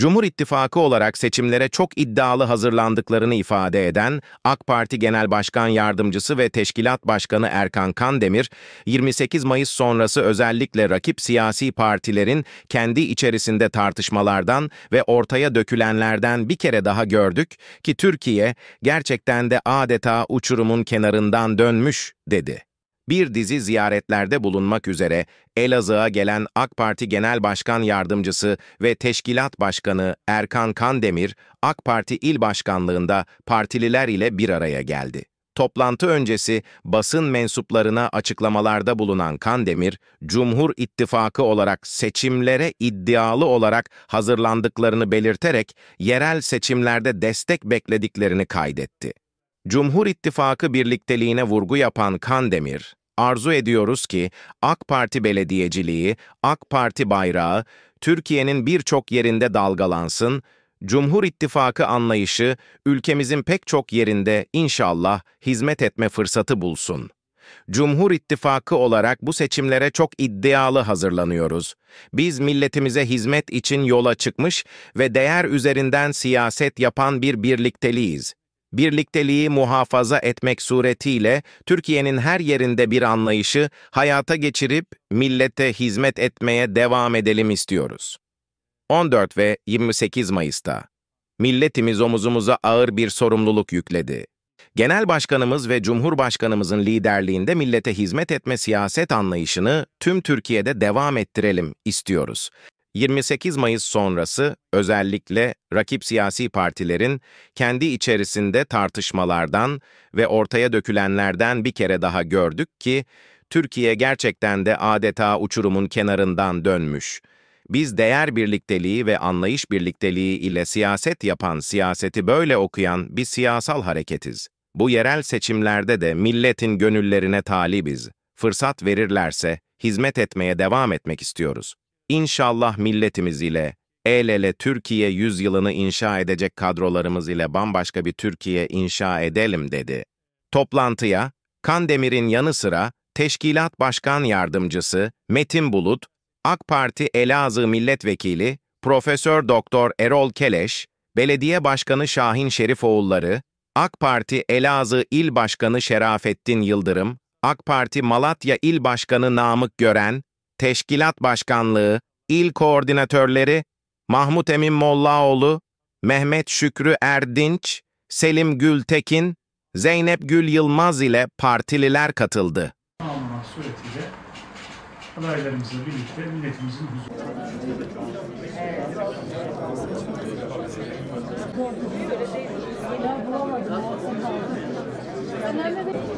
Cumhur İttifakı olarak seçimlere çok iddialı hazırlandıklarını ifade eden AK Parti Genel Başkan Yardımcısı ve Teşkilat Başkanı Erkan Kandemir, 28 Mayıs sonrası özellikle rakip siyasi partilerin kendi içerisinde tartışmalardan ve ortaya dökülenlerden bir kere daha gördük ki Türkiye gerçekten de adeta uçurumun kenarından dönmüş, dedi bir dizi ziyaretlerde bulunmak üzere Elazığ'a gelen AK Parti Genel Başkan Yardımcısı ve Teşkilat Başkanı Erkan Kandemir, AK Parti İl Başkanlığında partililer ile bir araya geldi. Toplantı öncesi basın mensuplarına açıklamalarda bulunan Kandemir, Cumhur İttifakı olarak seçimlere iddialı olarak hazırlandıklarını belirterek yerel seçimlerde destek beklediklerini kaydetti. Cumhur İttifakı birlikteliğine vurgu yapan Kandemir, Arzu ediyoruz ki AK Parti belediyeciliği, AK Parti bayrağı Türkiye'nin birçok yerinde dalgalansın, Cumhur İttifakı anlayışı ülkemizin pek çok yerinde inşallah hizmet etme fırsatı bulsun. Cumhur İttifakı olarak bu seçimlere çok iddialı hazırlanıyoruz. Biz milletimize hizmet için yola çıkmış ve değer üzerinden siyaset yapan bir birlikteliğiz birlikteliği muhafaza etmek suretiyle Türkiye'nin her yerinde bir anlayışı hayata geçirip millete hizmet etmeye devam edelim istiyoruz. 14 ve 28 Mayıs'ta milletimiz omuzumuza ağır bir sorumluluk yükledi. Genel Başkanımız ve Cumhurbaşkanımızın liderliğinde millete hizmet etme siyaset anlayışını tüm Türkiye'de devam ettirelim istiyoruz. 28 Mayıs sonrası özellikle rakip siyasi partilerin kendi içerisinde tartışmalardan ve ortaya dökülenlerden bir kere daha gördük ki Türkiye gerçekten de adeta uçurumun kenarından dönmüş. Biz değer birlikteliği ve anlayış birlikteliği ile siyaset yapan, siyaseti böyle okuyan bir siyasal hareketiz. Bu yerel seçimlerde de milletin gönüllerine talibiz. Fırsat verirlerse hizmet etmeye devam etmek istiyoruz. İnşallah milletimiz ile, el ele Türkiye yüzyılını inşa edecek kadrolarımız ile bambaşka bir Türkiye inşa edelim dedi. Toplantıya, Kandemir'in yanı sıra Teşkilat Başkan Yardımcısı Metin Bulut, AK Parti Elazığ Milletvekili Profesör Doktor Erol Keleş, Belediye Başkanı Şahin Şerifoğulları, AK Parti Elazığ İl Başkanı Şerafettin Yıldırım, AK Parti Malatya İl Başkanı Namık Gören, Teşkilat Başkanlığı, İl Koordinatörleri, Mahmut Emin Mollaoğlu, Mehmet Şükrü Erdinç, Selim Gültekin, Zeynep Gül Yılmaz ile partililer katıldı. adaylarımızla birlikte milletimizin huzuru.